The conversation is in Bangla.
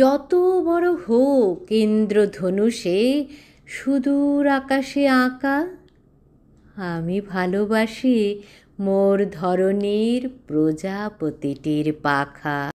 যত বড় হোক ইন্দ্রধনুষে সুদূর আকাশে আঁকা আমি ভালোবাসি মোর ধরনীর প্রজাপতিটির পাখা